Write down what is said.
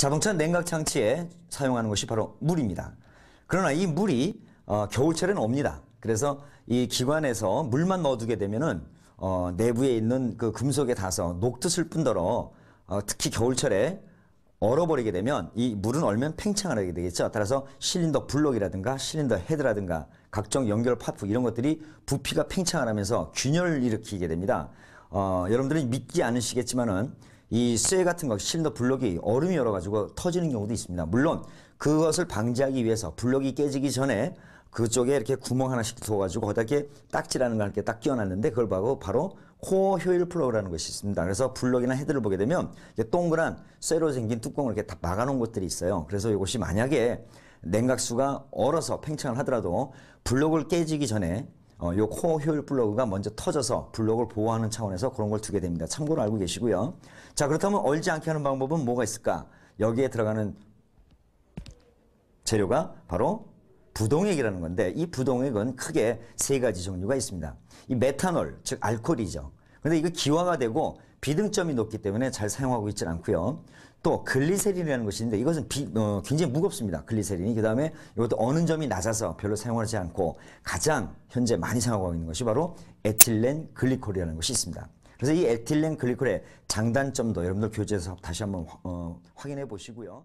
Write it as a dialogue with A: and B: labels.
A: 자동차 냉각 장치에 사용하는 것이 바로 물입니다. 그러나 이 물이 어, 겨울철에는 옵니다. 그래서 이 기관에서 물만 넣어두게 되면은 어, 내부에 있는 그 금속에 닿아서 녹듯을 뿐더러 어, 특히 겨울철에 얼어버리게 되면 이 물은 얼면 팽창을 하게 되겠죠. 따라서 실린더 블록이라든가 실린더 헤드라든가 각종 연결 파프 이런 것들이 부피가 팽창을 하면서 균열을 일으키게 됩니다. 어, 여러분들은 믿지 않으시겠지만은 이쇠 같은 거 실린더 블럭이 얼음이 얼어가지고 터지는 경우도 있습니다. 물론 그것을 방지하기 위해서 블럭이 깨지기 전에 그쪽에 이렇게 구멍 하나씩 두어가지고 거기다 이렇게 딱지라는 걸 이렇게 딱 끼워놨는데 그걸 바로 바로 코어 효율 플러그라는 것이 있습니다. 그래서 블럭이나 헤드를 보게 되면 동그란 쇠로 생긴 뚜껑을 이렇게 다 막아놓은 것들이 있어요. 그래서 이것이 만약에 냉각수가 얼어서 팽창을 하더라도 블록을 깨지기 전에 어, 요 코어 효율 블로그가 먼저 터져서 블록을 보호하는 차원에서 그런 걸 두게 됩니다. 참고로 알고 계시고요. 자 그렇다면 얼지 않게 하는 방법은 뭐가 있을까? 여기에 들어가는 재료가 바로 부동액이라는 건데 이 부동액은 크게 세 가지 종류가 있습니다. 이 메탄올 즉 알코올이죠. 근데 이거 기화가 되고 비등점이 높기 때문에 잘 사용하고 있지 않고요. 또 글리세린이라는 것이 있는데 이것은 비, 어, 굉장히 무겁습니다. 글리세린이 그다음에 이것도 어느 점이 낮아서 별로 사용하지 않고 가장 현재 많이 사용하고 있는 것이 바로 에틸렌 글리콜이라는 것이 있습니다. 그래서 이 에틸렌 글리콜의 장단점도 여러분들 교재에서 다시 한번 어, 확인해 보시고요.